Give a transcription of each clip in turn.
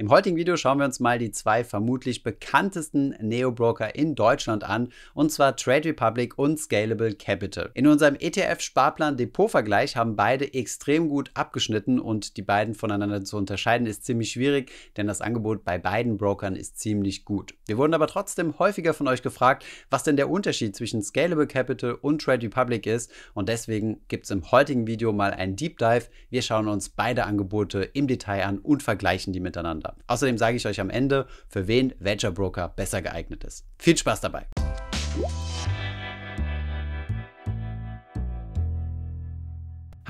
Im heutigen Video schauen wir uns mal die zwei vermutlich bekanntesten Neo-Broker in Deutschland an, und zwar Trade Republic und Scalable Capital. In unserem ETF-Sparplan-Depot-Vergleich haben beide extrem gut abgeschnitten und die beiden voneinander zu unterscheiden ist ziemlich schwierig, denn das Angebot bei beiden Brokern ist ziemlich gut. Wir wurden aber trotzdem häufiger von euch gefragt, was denn der Unterschied zwischen Scalable Capital und Trade Republic ist und deswegen gibt es im heutigen Video mal einen Deep Dive. Wir schauen uns beide Angebote im Detail an und vergleichen die miteinander. Broker. Außerdem sage ich euch am Ende, für wen Venture Broker besser geeignet ist. Viel Spaß dabei!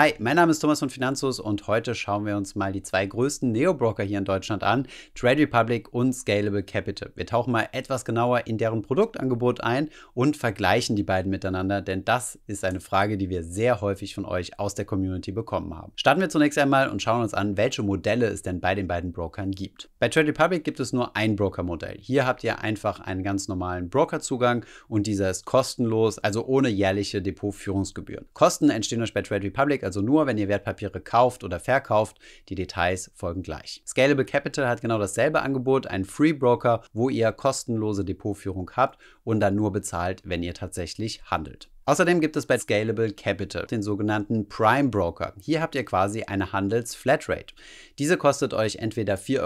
Hi, mein Name ist Thomas von Finanzus und heute schauen wir uns mal die zwei größten Neo-Broker hier in Deutschland an, Trade Republic und Scalable Capital. Wir tauchen mal etwas genauer in deren Produktangebot ein und vergleichen die beiden miteinander, denn das ist eine Frage, die wir sehr häufig von euch aus der Community bekommen haben. Starten wir zunächst einmal und schauen uns an, welche Modelle es denn bei den beiden Brokern gibt. Bei Trade Republic gibt es nur ein Broker-Modell. Hier habt ihr einfach einen ganz normalen Brokerzugang und dieser ist kostenlos, also ohne jährliche Depotführungsgebühren. Kosten entstehen euch bei Trade Republic also nur, wenn ihr Wertpapiere kauft oder verkauft. Die Details folgen gleich. Scalable Capital hat genau dasselbe Angebot, einen Free Broker, wo ihr kostenlose Depotführung habt und dann nur bezahlt, wenn ihr tatsächlich handelt. Außerdem gibt es bei Scalable Capital den sogenannten Prime Broker. Hier habt ihr quasi eine Handelsflatrate. Diese kostet euch entweder 4,99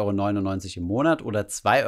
Euro im Monat oder 2,99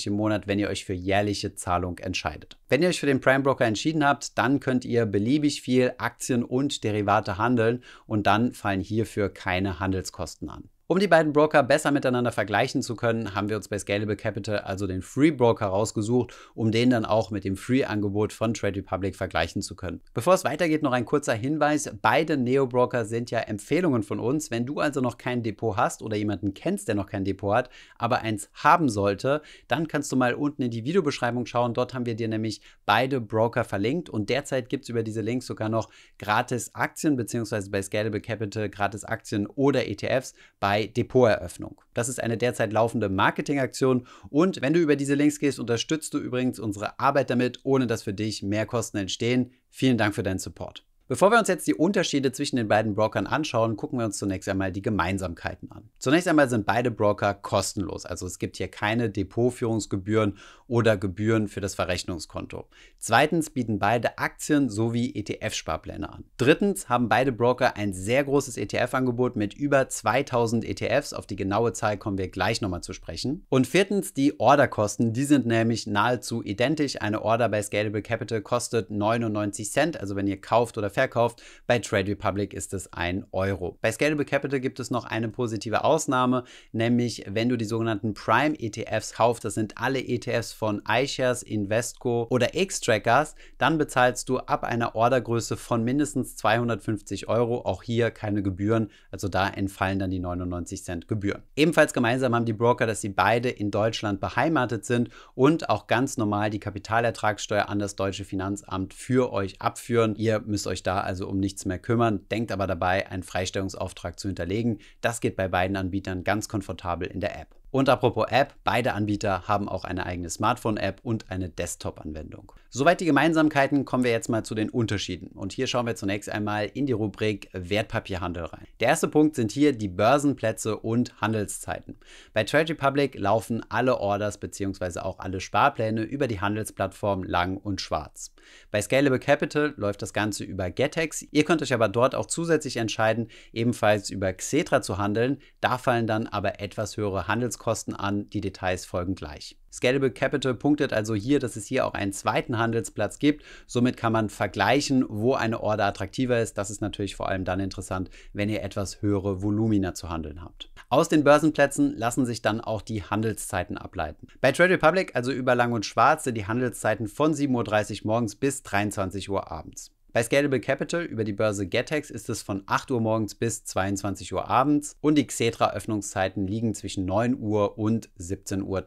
Euro im Monat, wenn ihr euch für jährliche Zahlung entscheidet. Wenn ihr euch für den Prime Broker entschieden habt, dann könnt ihr beliebig viel Aktien und Derivate handeln und dann fallen hierfür keine Handelskosten an. Um die beiden Broker besser miteinander vergleichen zu können, haben wir uns bei Scalable Capital also den Free Broker rausgesucht, um den dann auch mit dem Free-Angebot von Trade Republic vergleichen zu können. Bevor es weitergeht, noch ein kurzer Hinweis. Beide Neo-Broker sind ja Empfehlungen von uns. Wenn du also noch kein Depot hast oder jemanden kennst, der noch kein Depot hat, aber eins haben sollte, dann kannst du mal unten in die Videobeschreibung schauen. Dort haben wir dir nämlich beide Broker verlinkt und derzeit gibt es über diese Links sogar noch gratis Aktien, beziehungsweise bei Scalable Capital gratis Aktien oder ETFs bei bei Depoteröffnung. Das ist eine derzeit laufende Marketingaktion und wenn du über diese Links gehst, unterstützt du übrigens unsere Arbeit damit, ohne dass für dich mehr Kosten entstehen. Vielen Dank für deinen Support. Bevor wir uns jetzt die Unterschiede zwischen den beiden Brokern anschauen, gucken wir uns zunächst einmal die Gemeinsamkeiten an. Zunächst einmal sind beide Broker kostenlos, also es gibt hier keine Depotführungsgebühren oder Gebühren für das Verrechnungskonto. Zweitens bieten beide Aktien sowie ETF-Sparpläne an. Drittens haben beide Broker ein sehr großes ETF-Angebot mit über 2000 ETFs, auf die genaue Zahl kommen wir gleich nochmal zu sprechen. Und viertens die Orderkosten, die sind nämlich nahezu identisch. Eine Order bei Scalable Capital kostet 99 Cent, also wenn ihr kauft oder verkauft. Bei Trade Republic ist es ein Euro. Bei Scalable Capital gibt es noch eine positive Ausnahme, nämlich wenn du die sogenannten Prime ETFs kaufst, das sind alle ETFs von iShares, Investco oder X-Trackers, dann bezahlst du ab einer Ordergröße von mindestens 250 Euro auch hier keine Gebühren, also da entfallen dann die 99 Cent Gebühren. Ebenfalls gemeinsam haben die Broker, dass sie beide in Deutschland beheimatet sind und auch ganz normal die Kapitalertragssteuer an das deutsche Finanzamt für euch abführen. Ihr müsst euch da da also um nichts mehr kümmern, denkt aber dabei, einen Freistellungsauftrag zu hinterlegen. Das geht bei beiden Anbietern ganz komfortabel in der App. Und apropos App, beide Anbieter haben auch eine eigene Smartphone-App und eine Desktop-Anwendung. Soweit die Gemeinsamkeiten, kommen wir jetzt mal zu den Unterschieden. Und hier schauen wir zunächst einmal in die Rubrik Wertpapierhandel rein. Der erste Punkt sind hier die Börsenplätze und Handelszeiten. Bei Trade Republic laufen alle Orders bzw. auch alle Sparpläne über die Handelsplattform Lang und Schwarz. Bei Scalable Capital läuft das Ganze über Getex. Ihr könnt euch aber dort auch zusätzlich entscheiden, ebenfalls über Xetra zu handeln. Da fallen dann aber etwas höhere Handelspreise Handelskosten an. Die Details folgen gleich. Scalable Capital punktet also hier, dass es hier auch einen zweiten Handelsplatz gibt. Somit kann man vergleichen, wo eine Order attraktiver ist. Das ist natürlich vor allem dann interessant, wenn ihr etwas höhere Volumina zu handeln habt. Aus den Börsenplätzen lassen sich dann auch die Handelszeiten ableiten. Bei Trade Republic, also über Lang und Schwarz, sind die Handelszeiten von 7.30 Uhr morgens bis 23 Uhr abends. Bei Scalable Capital über die Börse Getex ist es von 8 Uhr morgens bis 22 Uhr abends und die Xetra-Öffnungszeiten liegen zwischen 9 Uhr und 17.30 Uhr.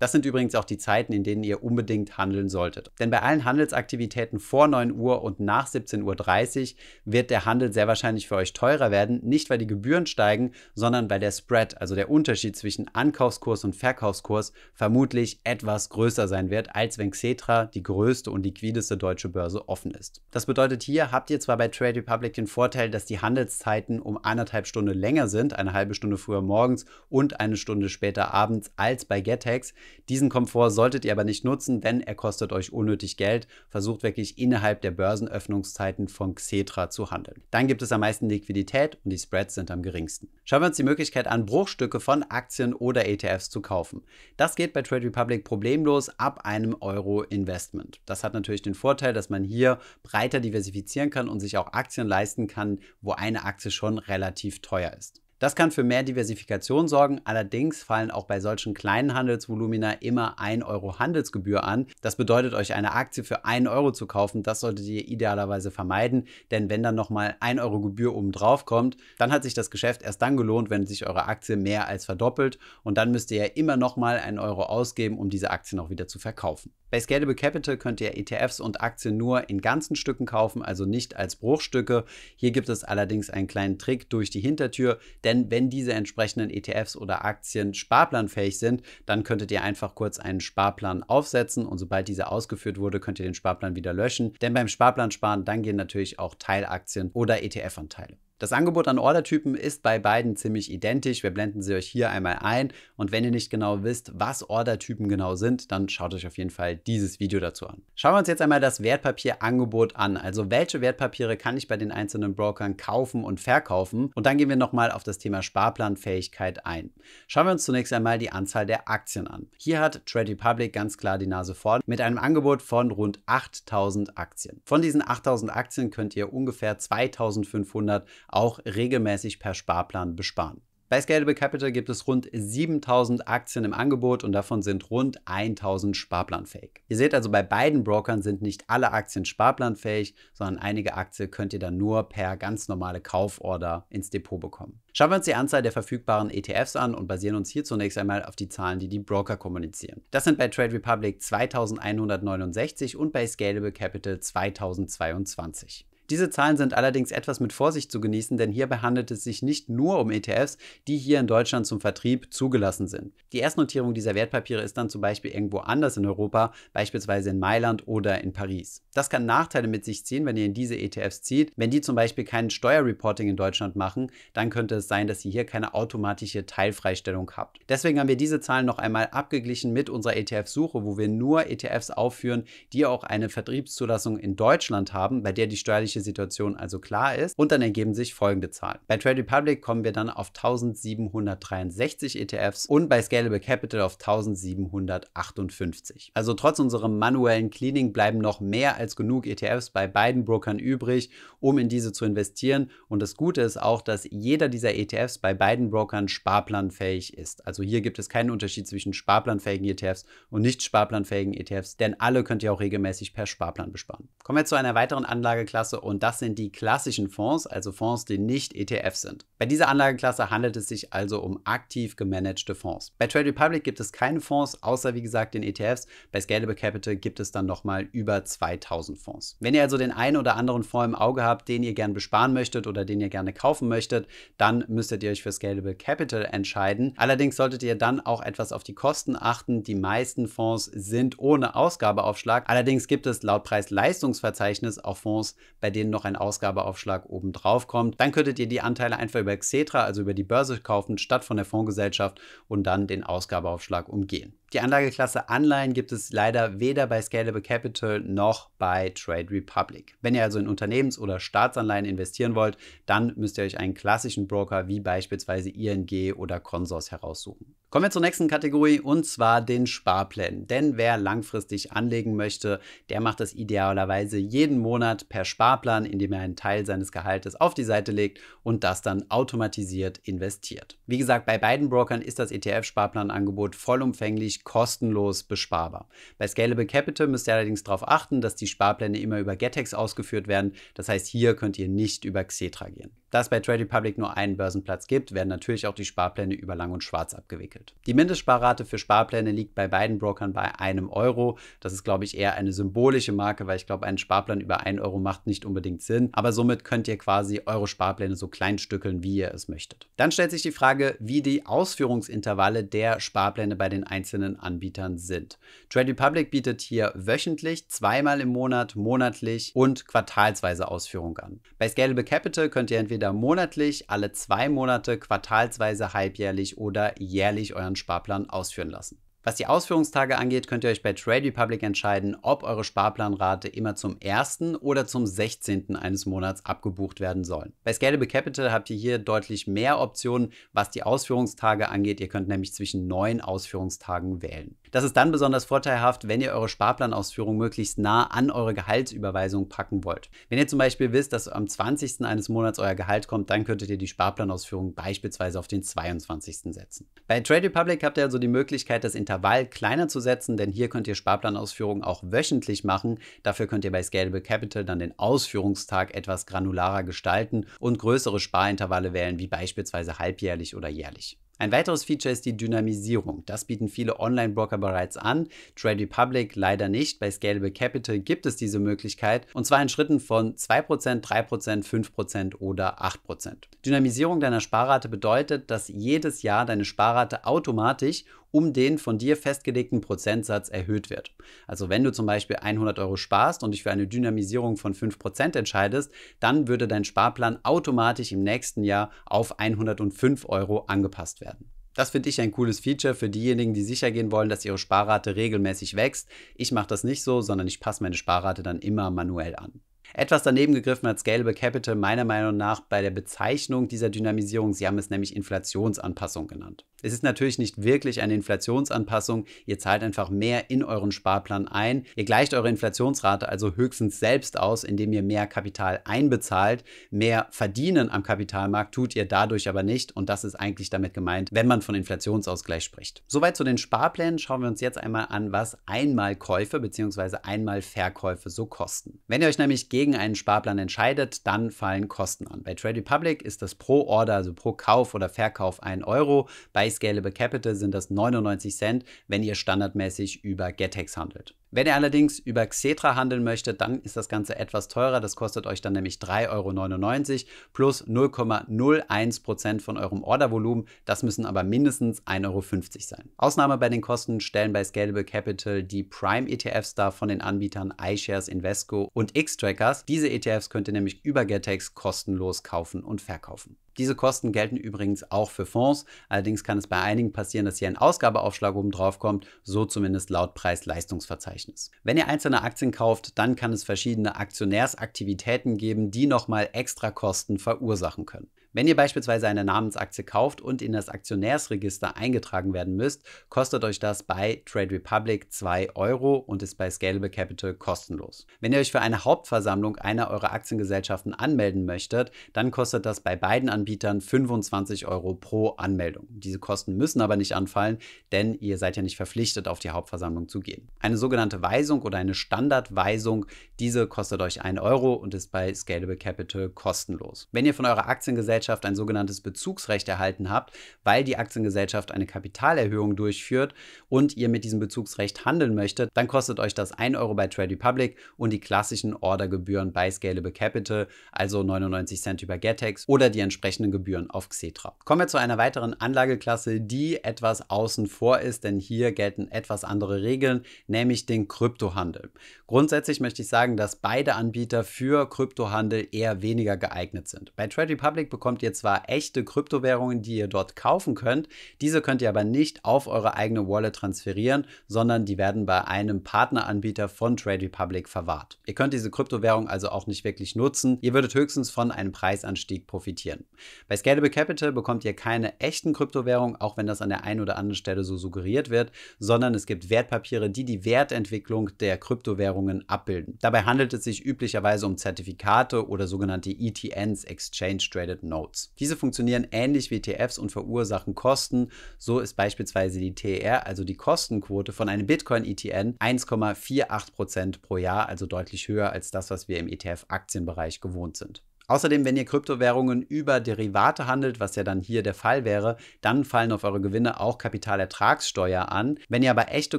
Das sind übrigens auch die Zeiten, in denen ihr unbedingt handeln solltet. Denn bei allen Handelsaktivitäten vor 9 Uhr und nach 17.30 Uhr wird der Handel sehr wahrscheinlich für euch teurer werden, nicht weil die Gebühren steigen, sondern weil der Spread, also der Unterschied zwischen Ankaufskurs und Verkaufskurs, vermutlich etwas größer sein wird, als wenn Xetra die größte und liquideste deutsche Börse offen ist. Das bedeutet, hier habt ihr zwar bei Trade Republic den Vorteil, dass die Handelszeiten um anderthalb Stunden länger sind, eine halbe Stunde früher morgens und eine Stunde später abends als bei GetEx. Diesen Komfort solltet ihr aber nicht nutzen, denn er kostet euch unnötig Geld. Versucht wirklich innerhalb der Börsenöffnungszeiten von Xetra zu handeln. Dann gibt es am meisten Liquidität und die Spreads sind am geringsten. Schauen wir uns die Möglichkeit an, Bruchstücke von Aktien oder ETFs zu kaufen. Das geht bei Trade Republic problemlos ab einem Euro Investment. Das hat natürlich den Vorteil, dass man hier breiter diversifizieren kann und sich auch Aktien leisten kann, wo eine Aktie schon relativ teuer ist. Das kann für mehr Diversifikation sorgen, allerdings fallen auch bei solchen kleinen Handelsvolumina immer 1 Euro Handelsgebühr an. Das bedeutet, euch eine Aktie für 1 Euro zu kaufen, das solltet ihr idealerweise vermeiden, denn wenn dann nochmal 1 Euro Gebühr obendrauf kommt, dann hat sich das Geschäft erst dann gelohnt, wenn sich eure Aktie mehr als verdoppelt und dann müsst ihr ja immer nochmal 1 Euro ausgeben, um diese Aktie auch wieder zu verkaufen. Bei Scalable Capital könnt ihr ETFs und Aktien nur in ganzen Stücken kaufen, also nicht als Bruchstücke. Hier gibt es allerdings einen kleinen Trick durch die Hintertür denn wenn diese entsprechenden ETFs oder Aktien sparplanfähig sind, dann könntet ihr einfach kurz einen Sparplan aufsetzen und sobald dieser ausgeführt wurde, könnt ihr den Sparplan wieder löschen. Denn beim Sparplan sparen, dann gehen natürlich auch Teilaktien oder ETF-Anteile. Das Angebot an Ordertypen ist bei beiden ziemlich identisch. Wir blenden sie euch hier einmal ein. Und wenn ihr nicht genau wisst, was Ordertypen genau sind, dann schaut euch auf jeden Fall dieses Video dazu an. Schauen wir uns jetzt einmal das Wertpapierangebot an. Also welche Wertpapiere kann ich bei den einzelnen Brokern kaufen und verkaufen? Und dann gehen wir nochmal auf das Thema Sparplanfähigkeit ein. Schauen wir uns zunächst einmal die Anzahl der Aktien an. Hier hat Trade Republic ganz klar die Nase vorn mit einem Angebot von rund 8000 Aktien. Von diesen 8000 Aktien könnt ihr ungefähr 2500 auch regelmäßig per Sparplan besparen. Bei Scalable Capital gibt es rund 7000 Aktien im Angebot und davon sind rund 1000 sparplanfähig. Ihr seht also, bei beiden Brokern sind nicht alle Aktien sparplanfähig, sondern einige Aktien könnt ihr dann nur per ganz normale Kauforder ins Depot bekommen. Schauen wir uns die Anzahl der verfügbaren ETFs an und basieren uns hier zunächst einmal auf die Zahlen, die die Broker kommunizieren. Das sind bei Trade Republic 2169 und bei Scalable Capital 2022. Diese Zahlen sind allerdings etwas mit Vorsicht zu genießen, denn hierbei handelt es sich nicht nur um ETFs, die hier in Deutschland zum Vertrieb zugelassen sind. Die Erstnotierung dieser Wertpapiere ist dann zum Beispiel irgendwo anders in Europa, beispielsweise in Mailand oder in Paris. Das kann Nachteile mit sich ziehen, wenn ihr in diese ETFs zieht. Wenn die zum Beispiel kein Steuerreporting in Deutschland machen, dann könnte es sein, dass ihr hier keine automatische Teilfreistellung habt. Deswegen haben wir diese Zahlen noch einmal abgeglichen mit unserer ETF-Suche, wo wir nur ETFs aufführen, die auch eine Vertriebszulassung in Deutschland haben, bei der die steuerliche welche Situation also klar ist. Und dann ergeben sich folgende Zahlen. Bei Trade Republic kommen wir dann auf 1763 ETFs und bei Scalable Capital auf 1758. Also trotz unserem manuellen Cleaning bleiben noch mehr als genug ETFs bei beiden Brokern übrig, um in diese zu investieren. Und das Gute ist auch, dass jeder dieser ETFs bei beiden Brokern sparplanfähig ist. Also hier gibt es keinen Unterschied zwischen sparplanfähigen ETFs und nicht sparplanfähigen ETFs, denn alle könnt ihr auch regelmäßig per Sparplan besparen. Kommen wir zu einer weiteren Anlageklasse und das sind die klassischen Fonds, also Fonds, die nicht ETF sind. Bei dieser Anlageklasse handelt es sich also um aktiv gemanagte Fonds. Bei Trade Republic gibt es keine Fonds, außer wie gesagt den ETFs. Bei Scalable Capital gibt es dann nochmal über 2000 Fonds. Wenn ihr also den einen oder anderen Fonds im Auge habt, den ihr gerne besparen möchtet oder den ihr gerne kaufen möchtet, dann müsstet ihr euch für Scalable Capital entscheiden. Allerdings solltet ihr dann auch etwas auf die Kosten achten. Die meisten Fonds sind ohne Ausgabeaufschlag. Allerdings gibt es laut Preis-Leistungsverzeichnis auch Fonds, bei denen noch ein Ausgabeaufschlag obendrauf kommt. Dann könntet ihr die Anteile einfach über Xetra, also über die Börse kaufen, statt von der Fondsgesellschaft und dann den Ausgabeaufschlag umgehen. Die Anlageklasse Anleihen gibt es leider weder bei Scalable Capital noch bei Trade Republic. Wenn ihr also in Unternehmens- oder Staatsanleihen investieren wollt, dann müsst ihr euch einen klassischen Broker wie beispielsweise ING oder Consors heraussuchen. Kommen wir zur nächsten Kategorie und zwar den Sparplänen. Denn wer langfristig anlegen möchte, der macht das idealerweise jeden Monat per Sparplan, indem er einen Teil seines Gehaltes auf die Seite legt und das dann automatisiert investiert. Wie gesagt, bei beiden Brokern ist das ETF-Sparplanangebot vollumfänglich kostenlos besparbar. Bei Scalable Capital müsst ihr allerdings darauf achten, dass die Sparpläne immer über Getex ausgeführt werden. Das heißt, hier könnt ihr nicht über Xetra gehen. Da es bei Trade Republic nur einen Börsenplatz gibt, werden natürlich auch die Sparpläne über Lang und Schwarz abgewickelt. Die Mindestsparrate für Sparpläne liegt bei beiden Brokern bei einem Euro. Das ist, glaube ich, eher eine symbolische Marke, weil ich glaube, einen Sparplan über einen Euro macht nicht unbedingt Sinn. Aber somit könnt ihr quasi eure Sparpläne so klein stückeln, wie ihr es möchtet. Dann stellt sich die Frage, wie die Ausführungsintervalle der Sparpläne bei den einzelnen Anbietern sind. Trade Republic bietet hier wöchentlich, zweimal im Monat, monatlich und quartalsweise Ausführung an. Bei Scalable Capital könnt ihr entweder entweder monatlich, alle zwei Monate, quartalsweise, halbjährlich oder jährlich euren Sparplan ausführen lassen. Was die Ausführungstage angeht, könnt ihr euch bei Trade Republic entscheiden, ob eure Sparplanrate immer zum 1. oder zum 16. eines Monats abgebucht werden sollen. Bei Scalable Capital habt ihr hier deutlich mehr Optionen, was die Ausführungstage angeht. Ihr könnt nämlich zwischen neun Ausführungstagen wählen. Das ist dann besonders vorteilhaft, wenn ihr eure Sparplanausführung möglichst nah an eure Gehaltsüberweisung packen wollt. Wenn ihr zum Beispiel wisst, dass am 20. eines Monats euer Gehalt kommt, dann könntet ihr die Sparplanausführung beispielsweise auf den 22. setzen. Bei Trade Republic habt ihr also die Möglichkeit, das Intervall kleiner zu setzen, denn hier könnt ihr Sparplanausführungen auch wöchentlich machen. Dafür könnt ihr bei Scalable Capital dann den Ausführungstag etwas granularer gestalten und größere Sparintervalle wählen, wie beispielsweise halbjährlich oder jährlich. Ein weiteres Feature ist die Dynamisierung. Das bieten viele Online-Broker bereits an, Trade Republic leider nicht. Bei Scalable Capital gibt es diese Möglichkeit und zwar in Schritten von 2%, 3%, 5% oder 8%. Dynamisierung deiner Sparrate bedeutet, dass jedes Jahr deine Sparrate automatisch um den von dir festgelegten Prozentsatz erhöht wird. Also wenn du zum Beispiel 100 Euro sparst und dich für eine Dynamisierung von 5% entscheidest, dann würde dein Sparplan automatisch im nächsten Jahr auf 105 Euro angepasst werden. Das finde ich ein cooles Feature für diejenigen, die sicher gehen wollen, dass ihre Sparrate regelmäßig wächst. Ich mache das nicht so, sondern ich passe meine Sparrate dann immer manuell an. Etwas daneben gegriffen hat Scalable Capital meiner Meinung nach bei der Bezeichnung dieser Dynamisierung. Sie haben es nämlich Inflationsanpassung genannt. Es ist natürlich nicht wirklich eine Inflationsanpassung. Ihr zahlt einfach mehr in euren Sparplan ein. Ihr gleicht eure Inflationsrate also höchstens selbst aus, indem ihr mehr Kapital einbezahlt. Mehr verdienen am Kapitalmarkt tut ihr dadurch aber nicht. Und das ist eigentlich damit gemeint, wenn man von Inflationsausgleich spricht. Soweit zu den Sparplänen. Schauen wir uns jetzt einmal an, was Einmalkäufe bzw. Einmalverkäufe so kosten. Wenn ihr euch nämlich gegen einen Sparplan entscheidet, dann fallen Kosten an. Bei Trade Republic ist das pro Order, also pro Kauf oder Verkauf 1 Euro. Bei Scalable Capital sind das 99 Cent, wenn ihr standardmäßig über GetHex handelt. Wenn ihr allerdings über Xetra handeln möchtet, dann ist das Ganze etwas teurer. Das kostet euch dann nämlich 3,99 Euro plus 0,01% Prozent von eurem Ordervolumen. Das müssen aber mindestens 1,50 Euro sein. Ausnahme bei den Kosten stellen bei Scalable Capital die Prime-ETFs dar von den Anbietern iShares, Invesco und X-Trackers. Diese ETFs könnt ihr nämlich über Getex kostenlos kaufen und verkaufen. Diese Kosten gelten übrigens auch für Fonds. Allerdings kann es bei einigen passieren, dass hier ein Ausgabeaufschlag oben drauf kommt, so zumindest laut Preis-Leistungsverzeichnis. Verzeichnis. Wenn ihr einzelne Aktien kauft, dann kann es verschiedene Aktionärsaktivitäten geben, die nochmal extra Kosten verursachen können. Wenn ihr beispielsweise eine Namensaktie kauft und in das Aktionärsregister eingetragen werden müsst, kostet euch das bei Trade Republic 2 Euro und ist bei Scalable Capital kostenlos. Wenn ihr euch für eine Hauptversammlung einer eurer Aktiengesellschaften anmelden möchtet, dann kostet das bei beiden Anbietern 25 Euro pro Anmeldung. Diese Kosten müssen aber nicht anfallen, denn ihr seid ja nicht verpflichtet, auf die Hauptversammlung zu gehen. Eine sogenannte Weisung oder eine Standardweisung, diese kostet euch 1 Euro und ist bei Scalable Capital kostenlos. Wenn ihr von eurer Aktiengesellschaft Gesellschaft ein sogenanntes Bezugsrecht erhalten habt, weil die Aktiengesellschaft eine Kapitalerhöhung durchführt und ihr mit diesem Bezugsrecht handeln möchtet, dann kostet euch das 1 Euro bei Trade Republic und die klassischen Ordergebühren bei Scalable Capital, also 99 Cent über GetEx oder die entsprechenden Gebühren auf Xetra. Kommen wir zu einer weiteren Anlageklasse, die etwas außen vor ist, denn hier gelten etwas andere Regeln, nämlich den Kryptohandel. Grundsätzlich möchte ich sagen, dass beide Anbieter für Kryptohandel eher weniger geeignet sind. Bei Trade Republic bekommt bekommt ihr zwar echte Kryptowährungen, die ihr dort kaufen könnt, diese könnt ihr aber nicht auf eure eigene Wallet transferieren, sondern die werden bei einem Partneranbieter von Trade Republic verwahrt. Ihr könnt diese Kryptowährung also auch nicht wirklich nutzen, ihr würdet höchstens von einem Preisanstieg profitieren. Bei Scalable Capital bekommt ihr keine echten Kryptowährungen, auch wenn das an der einen oder anderen Stelle so suggeriert wird, sondern es gibt Wertpapiere, die die Wertentwicklung der Kryptowährungen abbilden. Dabei handelt es sich üblicherweise um Zertifikate oder sogenannte ETNs, Exchange Traded Notes. Clouds. Diese funktionieren ähnlich wie ETFs und verursachen Kosten. So ist beispielsweise die TER, also die Kostenquote von einem Bitcoin-ETN, 1,48% pro Jahr, also deutlich höher als das, was wir im ETF-Aktienbereich gewohnt sind. Außerdem, wenn ihr Kryptowährungen über Derivate handelt, was ja dann hier der Fall wäre, dann fallen auf eure Gewinne auch Kapitalertragssteuer an. Wenn ihr aber echte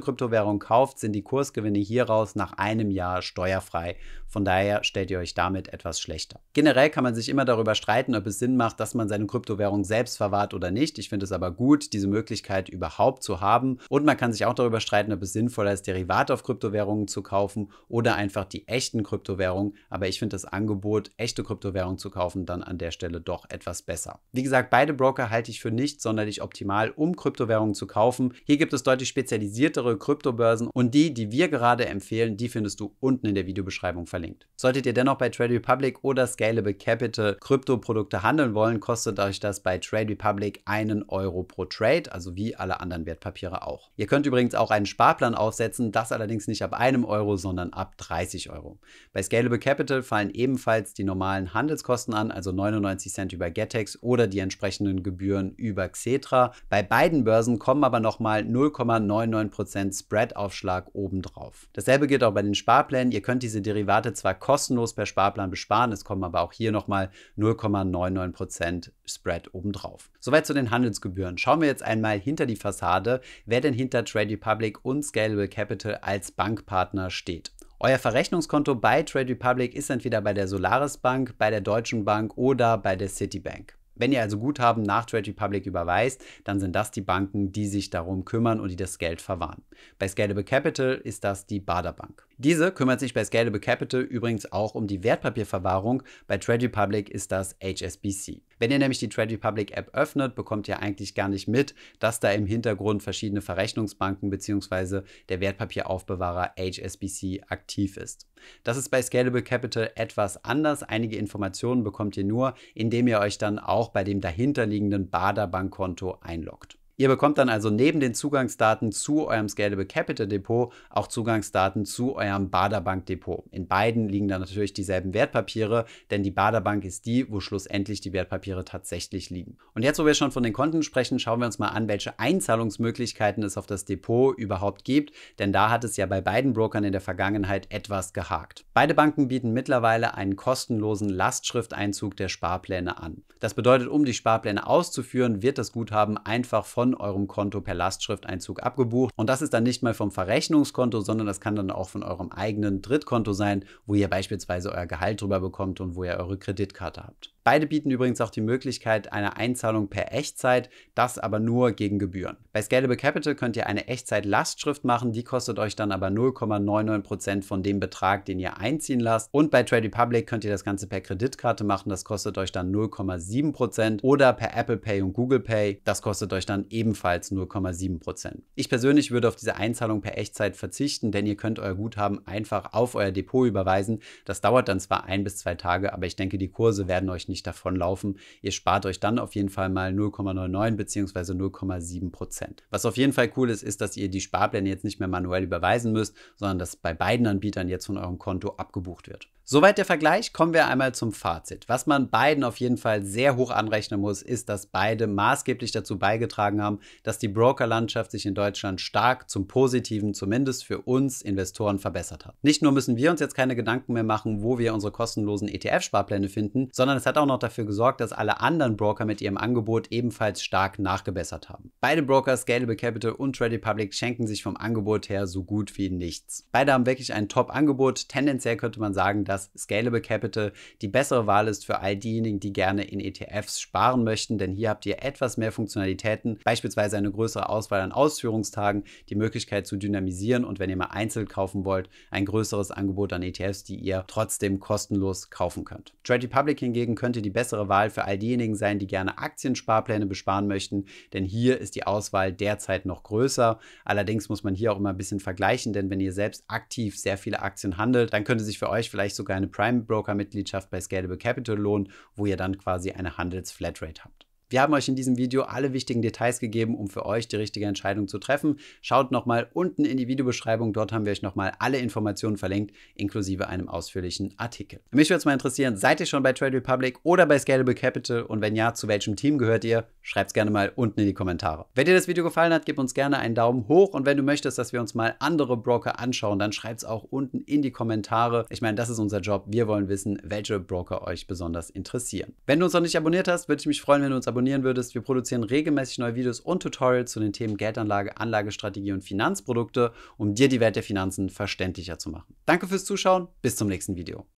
Kryptowährungen kauft, sind die Kursgewinne hieraus nach einem Jahr steuerfrei. Von daher stellt ihr euch damit etwas schlechter. Generell kann man sich immer darüber streiten, ob es Sinn macht, dass man seine Kryptowährung selbst verwahrt oder nicht. Ich finde es aber gut, diese Möglichkeit überhaupt zu haben. Und man kann sich auch darüber streiten, ob es sinnvoller ist, Derivate auf Kryptowährungen zu kaufen oder einfach die echten Kryptowährungen. Aber ich finde das Angebot, echte Kryptowährungen, Währung zu kaufen, dann an der Stelle doch etwas besser. Wie gesagt, beide Broker halte ich für nicht sonderlich optimal, um Kryptowährungen zu kaufen. Hier gibt es deutlich spezialisiertere Kryptobörsen und die, die wir gerade empfehlen, die findest du unten in der Videobeschreibung verlinkt. Solltet ihr dennoch bei Trade Republic oder Scalable Capital Kryptoprodukte handeln wollen, kostet euch das bei Trade Republic einen Euro pro Trade, also wie alle anderen Wertpapiere auch. Ihr könnt übrigens auch einen Sparplan aufsetzen, das allerdings nicht ab einem Euro, sondern ab 30 Euro. Bei Scalable Capital fallen ebenfalls die normalen Handel Handelskosten an, also 99 Cent über Getex oder die entsprechenden Gebühren über Xetra. Bei beiden Börsen kommen aber nochmal 0,99% Spread-Aufschlag obendrauf. Dasselbe gilt auch bei den Sparplänen. Ihr könnt diese Derivate zwar kostenlos per Sparplan besparen, es kommen aber auch hier nochmal 0,99% Spread obendrauf. Soweit zu den Handelsgebühren. Schauen wir jetzt einmal hinter die Fassade, wer denn hinter Trade Republic und Scalable Capital als Bankpartner steht. Euer Verrechnungskonto bei Trade Republic ist entweder bei der Solaris Bank, bei der Deutschen Bank oder bei der Citibank. Wenn ihr also Guthaben nach Trade Republic überweist, dann sind das die Banken, die sich darum kümmern und die das Geld verwahren. Bei Scalable Capital ist das die Bader Bank. Diese kümmert sich bei Scalable Capital übrigens auch um die Wertpapierverwahrung. Bei Trade Republic ist das HSBC. Wenn ihr nämlich die Trade Republic App öffnet, bekommt ihr eigentlich gar nicht mit, dass da im Hintergrund verschiedene Verrechnungsbanken bzw. der Wertpapieraufbewahrer HSBC aktiv ist. Das ist bei Scalable Capital etwas anders. Einige Informationen bekommt ihr nur, indem ihr euch dann auch bei dem dahinterliegenden Bader Bankkonto einloggt. Ihr bekommt dann also neben den Zugangsdaten zu eurem Scalable Capital Depot auch Zugangsdaten zu eurem Baderbank Depot. In beiden liegen dann natürlich dieselben Wertpapiere, denn die Baderbank ist die, wo schlussendlich die Wertpapiere tatsächlich liegen. Und jetzt, wo wir schon von den Konten sprechen, schauen wir uns mal an, welche Einzahlungsmöglichkeiten es auf das Depot überhaupt gibt, denn da hat es ja bei beiden Brokern in der Vergangenheit etwas gehakt. Beide Banken bieten mittlerweile einen kostenlosen Lastschrifteinzug der Sparpläne an. Das bedeutet, um die Sparpläne auszuführen, wird das Guthaben einfach von von eurem Konto per Lastschrifteinzug abgebucht. Und das ist dann nicht mal vom Verrechnungskonto, sondern das kann dann auch von eurem eigenen Drittkonto sein, wo ihr beispielsweise euer Gehalt drüber bekommt und wo ihr eure Kreditkarte habt. Beide bieten übrigens auch die Möglichkeit einer Einzahlung per Echtzeit, das aber nur gegen Gebühren. Bei Scalable Capital könnt ihr eine Echtzeit-Lastschrift machen, die kostet euch dann aber 0,99% von dem Betrag, den ihr einziehen lasst. Und bei Trade Republic könnt ihr das Ganze per Kreditkarte machen, das kostet euch dann 0,7% oder per Apple Pay und Google Pay, das kostet euch dann ebenfalls 0,7%. Ich persönlich würde auf diese Einzahlung per Echtzeit verzichten, denn ihr könnt euer Guthaben einfach auf euer Depot überweisen. Das dauert dann zwar ein bis zwei Tage, aber ich denke, die Kurse werden euch nicht nicht davonlaufen. Ihr spart euch dann auf jeden Fall mal 0,99 bzw. 0,7 Prozent. Was auf jeden Fall cool ist, ist, dass ihr die Sparpläne jetzt nicht mehr manuell überweisen müsst, sondern dass bei beiden Anbietern jetzt von eurem Konto abgebucht wird. Soweit der Vergleich, kommen wir einmal zum Fazit. Was man beiden auf jeden Fall sehr hoch anrechnen muss, ist, dass beide maßgeblich dazu beigetragen haben, dass die Brokerlandschaft sich in Deutschland stark zum Positiven, zumindest für uns Investoren, verbessert hat. Nicht nur müssen wir uns jetzt keine Gedanken mehr machen, wo wir unsere kostenlosen ETF-Sparpläne finden, sondern es hat auch auch noch dafür gesorgt, dass alle anderen Broker mit ihrem Angebot ebenfalls stark nachgebessert haben. Beide Broker, Scalable Capital und Trade Public, schenken sich vom Angebot her so gut wie nichts. Beide haben wirklich ein Top-Angebot. Tendenziell könnte man sagen, dass Scalable Capital die bessere Wahl ist für all diejenigen, die gerne in ETFs sparen möchten, denn hier habt ihr etwas mehr Funktionalitäten, beispielsweise eine größere Auswahl an Ausführungstagen, die Möglichkeit zu dynamisieren und wenn ihr mal einzeln kaufen wollt, ein größeres Angebot an ETFs, die ihr trotzdem kostenlos kaufen könnt. Trade Public hingegen könnt könnte die bessere Wahl für all diejenigen sein, die gerne Aktiensparpläne besparen möchten, denn hier ist die Auswahl derzeit noch größer. Allerdings muss man hier auch immer ein bisschen vergleichen, denn wenn ihr selbst aktiv sehr viele Aktien handelt, dann könnte sich für euch vielleicht sogar eine Prime Broker Mitgliedschaft bei Scalable Capital lohnen, wo ihr dann quasi eine Handelsflatrate habt. Wir haben euch in diesem Video alle wichtigen Details gegeben, um für euch die richtige Entscheidung zu treffen. Schaut nochmal unten in die Videobeschreibung, dort haben wir euch nochmal alle Informationen verlinkt, inklusive einem ausführlichen Artikel. Mich würde es mal interessieren, seid ihr schon bei Trade Republic oder bei Scalable Capital und wenn ja, zu welchem Team gehört ihr? Schreibt es gerne mal unten in die Kommentare. Wenn dir das Video gefallen hat, gib uns gerne einen Daumen hoch und wenn du möchtest, dass wir uns mal andere Broker anschauen, dann schreibt es auch unten in die Kommentare. Ich meine, das ist unser Job. Wir wollen wissen, welche Broker euch besonders interessieren. Wenn du uns noch nicht abonniert hast, würde ich mich freuen, wenn du uns abonnierst abonnieren würdest. Wir produzieren regelmäßig neue Videos und Tutorials zu den Themen Geldanlage, Anlagestrategie und Finanzprodukte, um dir die Welt der Finanzen verständlicher zu machen. Danke fürs Zuschauen, bis zum nächsten Video.